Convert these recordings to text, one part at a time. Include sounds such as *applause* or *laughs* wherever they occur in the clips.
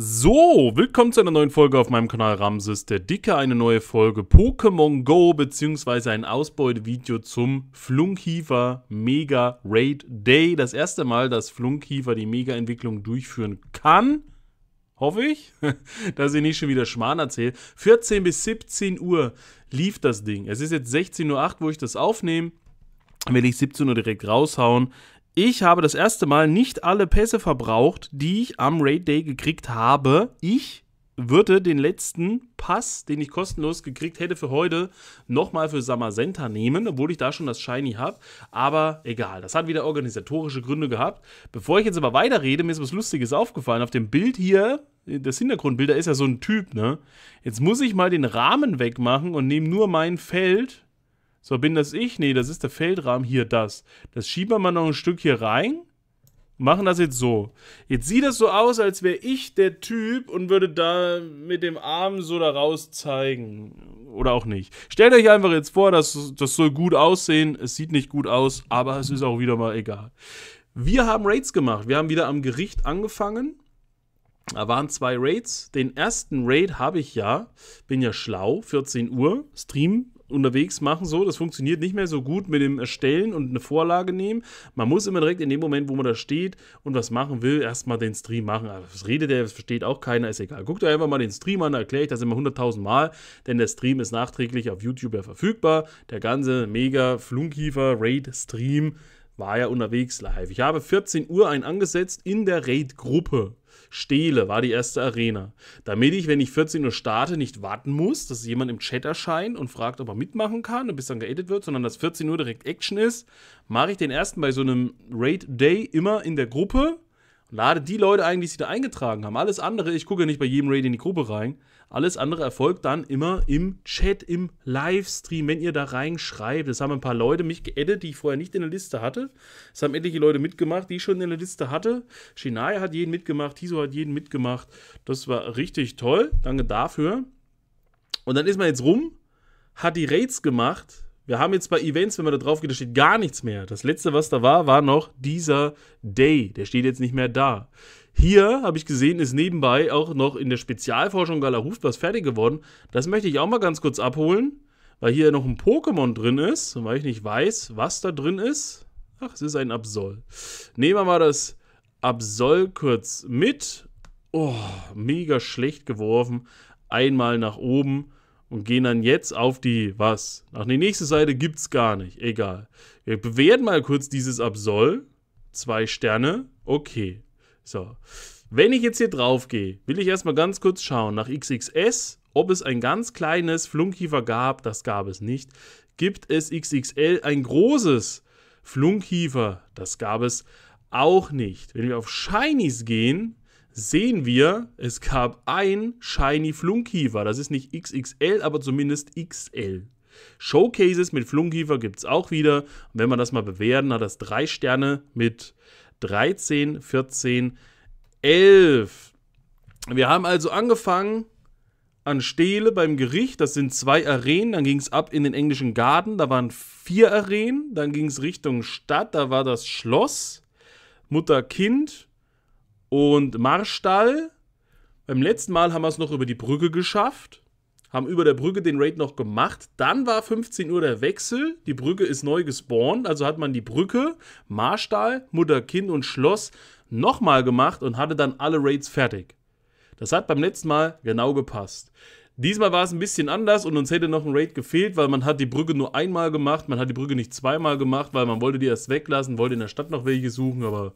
So, willkommen zu einer neuen Folge auf meinem Kanal Ramses der Dicke. Eine neue Folge Pokémon Go beziehungsweise ein Ausbeutevideo zum Flunkiefer Mega Raid Day. Das erste Mal, dass Flunkiefer die Mega-Entwicklung durchführen kann. Hoffe ich, *laughs* dass ich nicht schon wieder Schmarrn erzähle. 14 bis 17 Uhr lief das Ding. Es ist jetzt 16.08 Uhr, wo ich das aufnehme werde ich 17 Uhr direkt raushauen. Ich habe das erste Mal nicht alle Pässe verbraucht, die ich am Raid Day gekriegt habe. Ich würde den letzten Pass, den ich kostenlos gekriegt hätte für heute, nochmal für Samazenta nehmen, obwohl ich da schon das Shiny habe. Aber egal, das hat wieder organisatorische Gründe gehabt. Bevor ich jetzt aber weiterrede, mir ist was Lustiges aufgefallen. Auf dem Bild hier, das Hintergrundbild, da ist ja so ein Typ, ne? Jetzt muss ich mal den Rahmen wegmachen und nehme nur mein Feld so, bin das ich? Nee, das ist der Feldrahmen. Hier das. Das schieben wir mal noch ein Stück hier rein. Machen das jetzt so. Jetzt sieht das so aus, als wäre ich der Typ und würde da mit dem Arm so da raus zeigen. Oder auch nicht. Stellt euch einfach jetzt vor, dass das soll gut aussehen. Es sieht nicht gut aus, aber es ist auch wieder mal egal. Wir haben Raids gemacht. Wir haben wieder am Gericht angefangen. Da waren zwei Raids. Den ersten Raid habe ich ja, bin ja schlau, 14 Uhr, Stream unterwegs machen, so, das funktioniert nicht mehr so gut mit dem Erstellen und eine Vorlage nehmen. Man muss immer direkt in dem Moment, wo man da steht und was machen will, erstmal den Stream machen. das also, redet der, das versteht auch keiner, ist egal. Guckt euch einfach mal den Stream an, da erkläre ich das immer 100.000 Mal, denn der Stream ist nachträglich auf YouTube ja verfügbar. Der ganze mega Flunkiefer Raid Stream war ja unterwegs live. Ich habe 14 Uhr einen angesetzt in der Raid-Gruppe. Stehle war die erste Arena. Damit ich, wenn ich 14 Uhr starte, nicht warten muss, dass jemand im Chat erscheint und fragt, ob er mitmachen kann und bis dann geedet wird, sondern dass 14 Uhr direkt Action ist, mache ich den ersten bei so einem Raid Day immer in der Gruppe und lade die Leute ein, die sich da eingetragen haben. Alles andere, ich gucke ja nicht bei jedem Raid in die Gruppe rein. Alles andere erfolgt dann immer im Chat, im Livestream, wenn ihr da reinschreibt. Es haben ein paar Leute mich geedit, die ich vorher nicht in der Liste hatte. Es haben etliche Leute mitgemacht, die ich schon in der Liste hatte. Shinai hat jeden mitgemacht, Tiso hat jeden mitgemacht. Das war richtig toll. Danke dafür. Und dann ist man jetzt rum, hat die Raids gemacht wir haben jetzt bei Events, wenn man da drauf geht, da steht gar nichts mehr. Das letzte, was da war, war noch dieser Day. Der steht jetzt nicht mehr da. Hier habe ich gesehen, ist nebenbei auch noch in der Spezialforschung Galaruf was fertig geworden. Das möchte ich auch mal ganz kurz abholen, weil hier noch ein Pokémon drin ist und weil ich nicht weiß, was da drin ist. Ach, es ist ein Absol. Nehmen wir mal das Absol kurz mit. Oh, mega schlecht geworfen. Einmal nach oben und gehen dann jetzt auf die, was? Ach, die nächste Seite gibt's gar nicht. Egal. Wir bewerten mal kurz dieses Absol. Zwei Sterne. Okay. So. Wenn ich jetzt hier drauf gehe, will ich erstmal ganz kurz schauen nach XXS, ob es ein ganz kleines Flunkiefer gab. Das gab es nicht. Gibt es XXL ein großes Flunkiefer? Das gab es auch nicht. Wenn wir auf Shinies gehen, sehen wir, es gab ein Shiny Flunkiefer. Das ist nicht XXL, aber zumindest XL. Showcases mit Flunkiefer gibt es auch wieder. Und wenn man das mal bewerten, hat das drei Sterne mit 13, 14, 11. Wir haben also angefangen an Stele beim Gericht. Das sind zwei Arenen. Dann ging es ab in den englischen Garten. Da waren vier Arenen. Dann ging es Richtung Stadt. Da war das Schloss. Mutter, Kind, und Marstall, beim letzten Mal haben wir es noch über die Brücke geschafft, haben über der Brücke den Raid noch gemacht. Dann war 15 Uhr der Wechsel, die Brücke ist neu gespawnt, also hat man die Brücke, Marstall, Mutter, Kind und Schloss nochmal gemacht und hatte dann alle Raids fertig. Das hat beim letzten Mal genau gepasst. Diesmal war es ein bisschen anders und uns hätte noch ein Raid gefehlt, weil man hat die Brücke nur einmal gemacht, man hat die Brücke nicht zweimal gemacht, weil man wollte die erst weglassen, wollte in der Stadt noch welche suchen, aber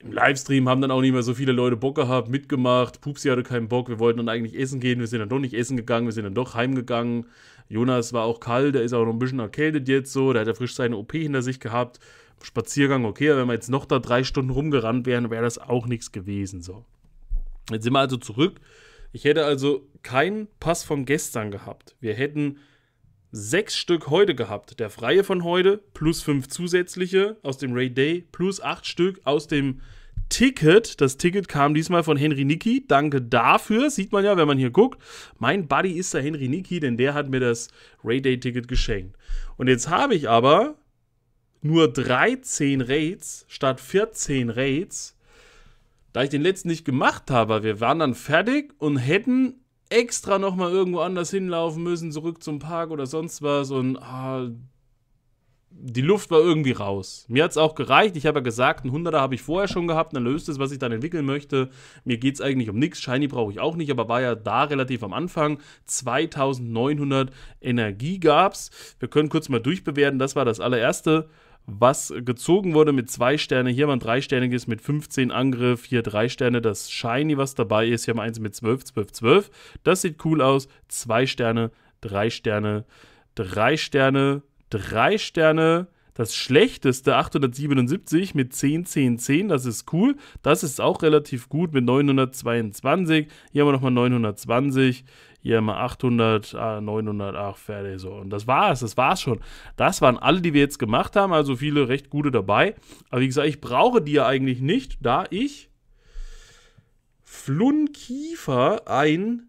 im Livestream haben dann auch nicht mehr so viele Leute Bock gehabt, mitgemacht. Pupsi hatte keinen Bock. Wir wollten dann eigentlich essen gehen. Wir sind dann doch nicht essen gegangen. Wir sind dann doch heimgegangen. Jonas war auch kalt. Der ist auch noch ein bisschen erkältet jetzt so. Der hat ja frisch seine OP hinter sich gehabt. Spaziergang, okay. Aber wenn wir jetzt noch da drei Stunden rumgerannt wären, wäre das auch nichts gewesen. So. Jetzt sind wir also zurück. Ich hätte also keinen Pass von gestern gehabt. Wir hätten sechs Stück heute gehabt. Der freie von heute plus fünf zusätzliche aus dem Ray Day plus acht Stück aus dem Ticket. Das Ticket kam diesmal von Henry Niki. Danke dafür. Sieht man ja, wenn man hier guckt. Mein Buddy ist der Henry Niki, denn der hat mir das Ray Day Ticket geschenkt. Und jetzt habe ich aber nur 13 Raids statt 14 Raids. Da ich den letzten nicht gemacht habe, wir waren dann fertig und hätten extra nochmal irgendwo anders hinlaufen müssen, zurück zum Park oder sonst was und ah, die Luft war irgendwie raus. Mir hat es auch gereicht. Ich habe ja gesagt, ein Hunderter habe ich vorher schon gehabt, dann löst es, was ich dann entwickeln möchte. Mir geht es eigentlich um nichts. Shiny brauche ich auch nicht, aber war ja da relativ am Anfang. 2900 Energie gab es. Wir können kurz mal durchbewerten. Das war das allererste was gezogen wurde mit zwei Sterne. Hier haben wir ein dreisterniges mit 15 Angriff, hier drei Sterne. Das Shiny, was dabei ist, hier haben wir eins mit 12, 12, 12. Das sieht cool aus. Zwei Sterne, drei Sterne, drei Sterne, drei Sterne. Das schlechteste 877 mit 10, 10, 10, das ist cool. Das ist auch relativ gut mit 922. Hier haben wir nochmal 920 hier mal 800, 900, ach, fertig, so. Und das war's, das war's schon. Das waren alle, die wir jetzt gemacht haben, also viele recht gute dabei. Aber wie gesagt, ich brauche die ja eigentlich nicht, da ich Flunkiefer ein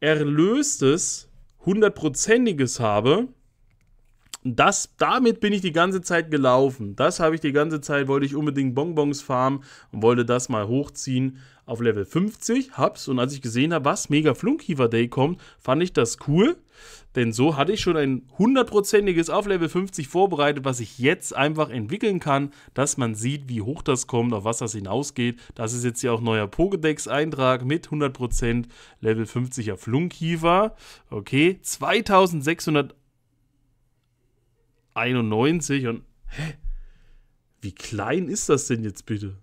erlöstes, hundertprozentiges habe. Das, damit bin ich die ganze Zeit gelaufen. Das habe ich die ganze Zeit, wollte ich unbedingt Bonbons farmen und wollte das mal hochziehen auf Level 50, hab's und als ich gesehen habe, was Mega Flunkiefer Day kommt, fand ich das cool, denn so hatte ich schon ein hundertprozentiges auf Level 50 vorbereitet, was ich jetzt einfach entwickeln kann, dass man sieht, wie hoch das kommt, auf was das hinausgeht. Das ist jetzt hier auch neuer Pokédex-Eintrag mit 100% Level 50er Flunkiefer. Okay, 2691 und hä? Wie klein ist das denn jetzt bitte?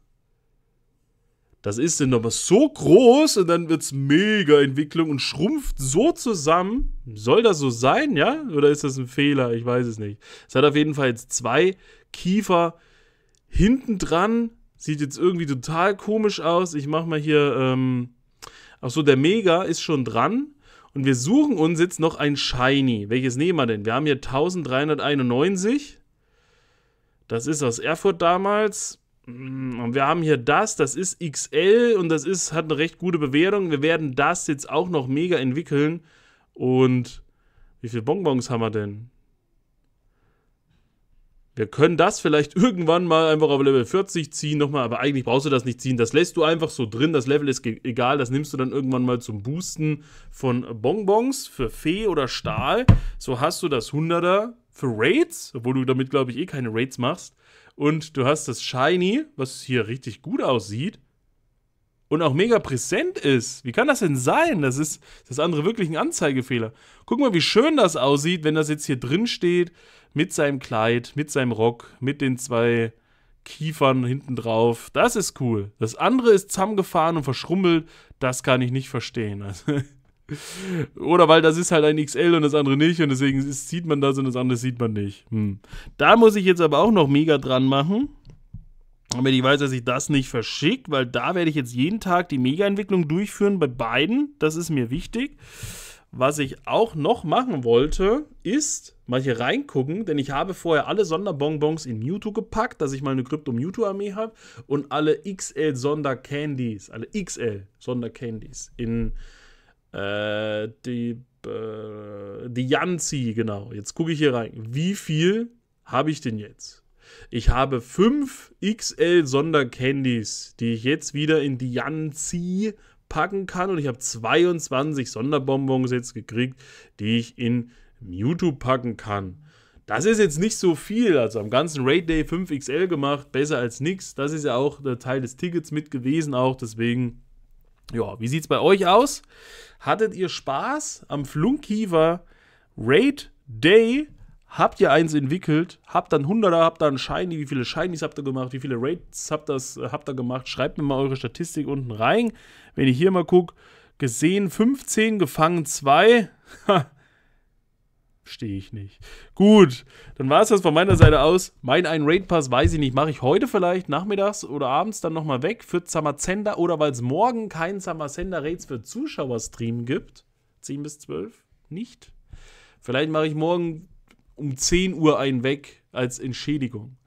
das ist denn aber so groß und dann wird es mega Entwicklung und schrumpft so zusammen. Soll das so sein, ja? Oder ist das ein Fehler? Ich weiß es nicht. Es hat auf jeden Fall jetzt zwei Kiefer hinten dran. Sieht jetzt irgendwie total komisch aus. Ich mach mal hier, ähm, ach so, der Mega ist schon dran. Und wir suchen uns jetzt noch ein Shiny. Welches nehmen wir denn? Wir haben hier 1391. Das ist aus Erfurt damals. Mm, und wir haben hier das, das ist XL und das ist, hat eine recht gute Bewertung. Wir werden das jetzt auch noch mega entwickeln. Und wie viele Bonbons haben wir denn? Wir können das vielleicht *laughs* irgendwann mal einfach auf Level 40 ziehen nochmal, aber eigentlich brauchst du das nicht ziehen. Das lässt du einfach so drin, das Level ist egal, das nimmst du dann irgendwann mal zum Boosten von Bonbons für Fee oder Stahl. So hast du das 100er für Raids, obwohl du damit, glaube ich, eh keine Raids machst. Und du hast das Shiny, was hier richtig gut aussieht und auch mega präsent ist. Wie kann das denn sein? Das ist das andere wirklich ein Anzeigefehler. Guck mal, wie schön das aussieht, wenn das jetzt hier drin steht mit seinem Kleid, mit seinem Rock, mit den zwei Kiefern hinten drauf. Das ist cool. Das andere ist zusammengefahren und verschrummelt. Das kann ich nicht verstehen. *laughs* Also, oder weil das ist halt ein XL und das andere nicht und deswegen ist, sieht man das und das andere sieht man nicht. Hm. Da muss ich jetzt aber auch noch mega dran machen. Damit ich weiß, dass ich das nicht verschickt, weil da werde ich jetzt jeden Tag die Mega-Entwicklung durchführen bei beiden. Das ist mir wichtig. Was ich auch noch machen wollte, ist mal hier reingucken, denn ich habe vorher alle Sonderbonbons in Mewtwo gepackt, dass ich mal eine Krypto Mewtwo Armee habe und alle XL Sondercandies, alle XL Sondercandies in äh, die, äh, die Janzi, genau. Jetzt gucke ich hier rein. Wie viel habe ich denn jetzt? Ich habe 5 XL Sondercandies, die ich jetzt wieder in die Janzi packen kann. Und ich habe 22 Sonderbonbons jetzt gekriegt, die ich in Mewtwo packen kann. Das ist jetzt nicht so viel. Also am ganzen Raid Day 5XL gemacht, besser als nichts. Das ist ja auch der Teil des Tickets mit gewesen, auch deswegen ja, wie sieht's bei euch aus? Hattet ihr Spaß am Flunkiever Raid Day? Habt ihr eins entwickelt? Habt dann 100er, habt dann Shiny? Wie viele Shinies habt ihr gemacht? Wie viele Raids habt, das, habt ihr gemacht? Schreibt mir mal eure Statistik unten rein. Wenn ich hier mal gucke, gesehen 15, gefangen 2. *laughs* Verstehe ich nicht. Gut, dann war es das von meiner Seite aus. Mein einen Raid-Pass weiß ich nicht. Mache ich heute vielleicht nachmittags oder abends dann nochmal weg für Zamazenda oder weil es morgen keinen Zamazenda-Raids für Zuschauer Stream gibt. 10 bis 12? Nicht. Vielleicht mache ich morgen um 10 Uhr einen weg als Entschädigung.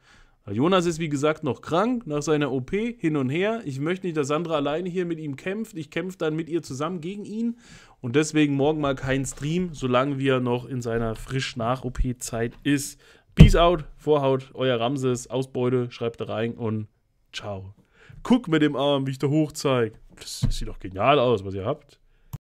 Jonas ist wie gesagt noch krank nach seiner OP hin und her. Ich möchte nicht, dass Sandra alleine hier mit ihm kämpft. Ich kämpfe dann mit ihr zusammen gegen ihn und deswegen morgen mal kein Stream, solange wir noch in seiner frisch nach OP Zeit ist. Peace out, Vorhaut, euer Ramses, Ausbeute, schreibt da rein und ciao. Guck mit dem Arm, wie ich da hoch zeige. Das sieht doch genial aus, was ihr habt.